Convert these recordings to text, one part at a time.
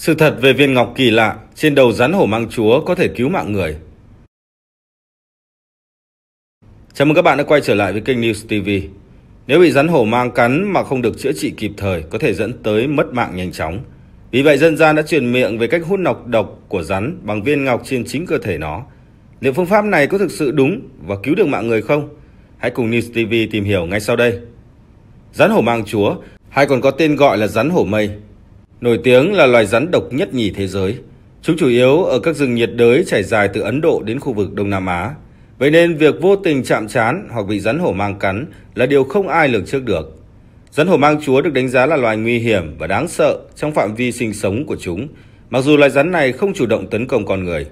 Sự thật về viên ngọc kỳ lạ trên đầu rắn hổ mang chúa có thể cứu mạng người. Chào mừng các bạn đã quay trở lại với kênh News TV. Nếu bị rắn hổ mang cắn mà không được chữa trị kịp thời có thể dẫn tới mất mạng nhanh chóng. Vì vậy dân gian đã truyền miệng về cách hút nọc độc của rắn bằng viên ngọc trên chính cơ thể nó. Liệu phương pháp này có thực sự đúng và cứu được mạng người không? Hãy cùng News TV tìm hiểu ngay sau đây. Rắn hổ mang chúa hay còn có tên gọi là rắn hổ mây Nổi tiếng là loài rắn độc nhất nhì thế giới. Chúng chủ yếu ở các rừng nhiệt đới trải dài từ Ấn Độ đến khu vực Đông Nam Á. Vậy nên việc vô tình chạm trán hoặc bị rắn hổ mang cắn là điều không ai lường trước được. Rắn hổ mang chúa được đánh giá là loài nguy hiểm và đáng sợ trong phạm vi sinh sống của chúng, mặc dù loài rắn này không chủ động tấn công con người.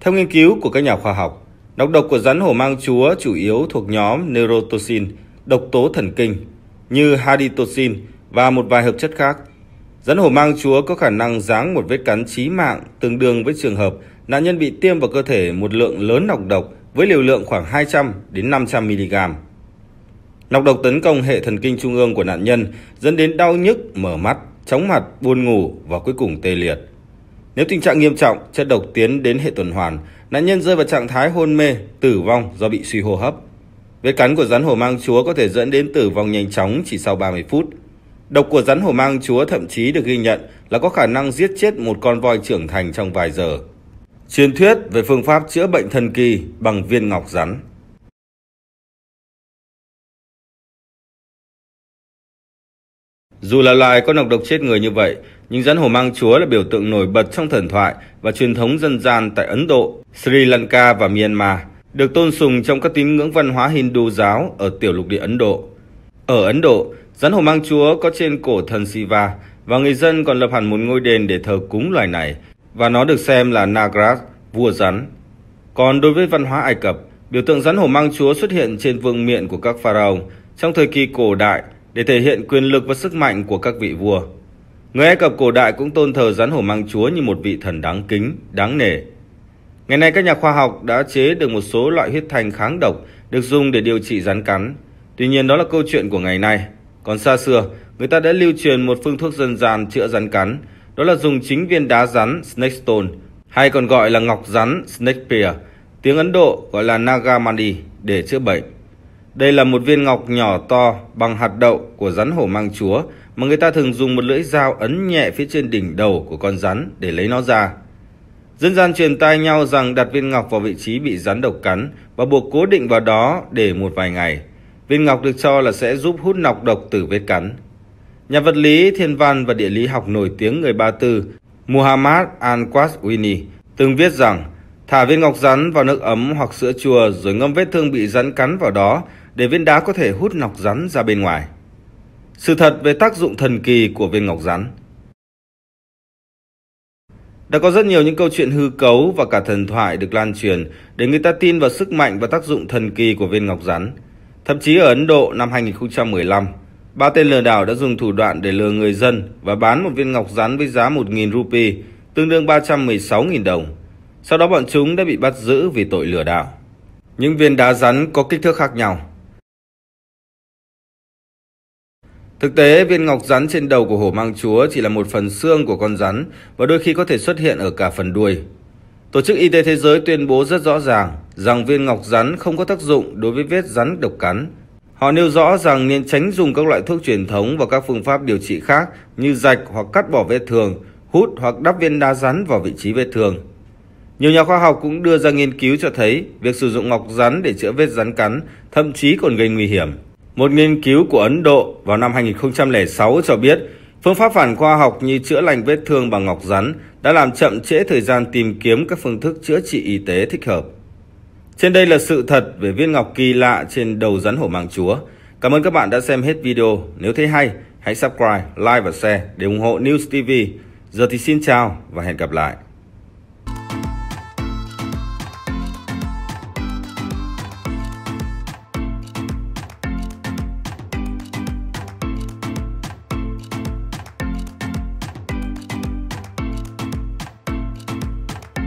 Theo nghiên cứu của các nhà khoa học, độc độc của rắn hổ mang chúa chủ yếu thuộc nhóm neurotoxin, độc tố thần kinh, như haditoxin và một vài hợp chất khác – Rắn hổ mang chúa có khả năng giáng một vết cắn chí mạng tương đương với trường hợp nạn nhân bị tiêm vào cơ thể một lượng lớn nọc độc với liều lượng khoảng 200 đến 500 mg. Nọc độc tấn công hệ thần kinh trung ương của nạn nhân dẫn đến đau nhức, mở mắt, chóng mặt, buồn ngủ và cuối cùng tê liệt. Nếu tình trạng nghiêm trọng, chất độc tiến đến hệ tuần hoàn, nạn nhân rơi vào trạng thái hôn mê, tử vong do bị suy hô hấp. Vết cắn của rắn hổ mang chúa có thể dẫn đến tử vong nhanh chóng chỉ sau 30 phút. Độc của rắn hổ mang chúa thậm chí được ghi nhận là có khả năng giết chết một con voi trưởng thành trong vài giờ. Truyền thuyết về phương pháp chữa bệnh thần kỳ bằng viên ngọc rắn. Dù là loài có nọc độc chết người như vậy, nhưng rắn hổ mang chúa là biểu tượng nổi bật trong thần thoại và truyền thống dân gian tại Ấn Độ, Sri Lanka và Myanmar, được tôn sùng trong các tín ngưỡng văn hóa Hindu giáo ở tiểu lục địa Ấn Độ. Ở Ấn Độ, rắn hổ mang chúa có trên cổ thần Siva và người dân còn lập hẳn một ngôi đền để thờ cúng loài này và nó được xem là Nagraj, vua rắn. Còn đối với văn hóa Ai Cập, biểu tượng rắn hổ mang chúa xuất hiện trên vương miện của các pharaoh trong thời kỳ cổ đại để thể hiện quyền lực và sức mạnh của các vị vua. Người Ai Cập cổ đại cũng tôn thờ rắn hổ mang chúa như một vị thần đáng kính, đáng nể. Ngày nay các nhà khoa học đã chế được một số loại huyết thanh kháng độc được dùng để điều trị rắn cắn, Tuy nhiên đó là câu chuyện của ngày nay. Còn xa xưa, người ta đã lưu truyền một phương thuốc dân gian chữa rắn cắn, đó là dùng chính viên đá rắn snake stone, hay còn gọi là ngọc rắn snake spear, tiếng Ấn Độ gọi là nagamani để chữa bệnh. Đây là một viên ngọc nhỏ to bằng hạt đậu của rắn hổ mang chúa mà người ta thường dùng một lưỡi dao ấn nhẹ phía trên đỉnh đầu của con rắn để lấy nó ra. Dân gian truyền tai nhau rằng đặt viên ngọc vào vị trí bị rắn độc cắn và buộc cố định vào đó để một vài ngày – Viên ngọc được cho là sẽ giúp hút nọc độc từ vết cắn. Nhà vật lý, thiên văn và địa lý học nổi tiếng người Ba Tư, Muhammad Al-Qaswini, từng viết rằng thả viên ngọc rắn vào nước ấm hoặc sữa chua rồi ngâm vết thương bị rắn cắn vào đó để viên đá có thể hút nọc rắn ra bên ngoài. Sự thật về tác dụng thần kỳ của viên ngọc rắn. Đã có rất nhiều những câu chuyện hư cấu và cả thần thoại được lan truyền để người ta tin vào sức mạnh và tác dụng thần kỳ của viên ngọc rắn. Thậm chí ở Ấn Độ năm 2015, ba tên lừa đảo đã dùng thủ đoạn để lừa người dân và bán một viên ngọc rắn với giá 1.000 rupee, tương đương 316.000 đồng. Sau đó bọn chúng đã bị bắt giữ vì tội lừa đảo. Những viên đá rắn có kích thước khác nhau. Thực tế, viên ngọc rắn trên đầu của hổ mang chúa chỉ là một phần xương của con rắn và đôi khi có thể xuất hiện ở cả phần đuôi, Tổ chức Y tế Thế giới tuyên bố rất rõ ràng rằng viên ngọc rắn không có tác dụng đối với vết rắn độc cắn. Họ nêu rõ rằng nên tránh dùng các loại thuốc truyền thống và các phương pháp điều trị khác như rạch hoặc cắt bỏ vết thương, hút hoặc đắp viên đá rắn vào vị trí vết thương. Nhiều nhà khoa học cũng đưa ra nghiên cứu cho thấy việc sử dụng ngọc rắn để chữa vết rắn cắn thậm chí còn gây nguy hiểm. Một nghiên cứu của Ấn Độ vào năm 2006 cho biết Phương pháp phản khoa học như chữa lành vết thương bằng ngọc rắn đã làm chậm trễ thời gian tìm kiếm các phương thức chữa trị y tế thích hợp. Trên đây là sự thật về viên ngọc kỳ lạ trên đầu rắn hổ mang chúa. Cảm ơn các bạn đã xem hết video. Nếu thấy hay, hãy subscribe, like và share để ủng hộ News TV. Giờ thì xin chào và hẹn gặp lại.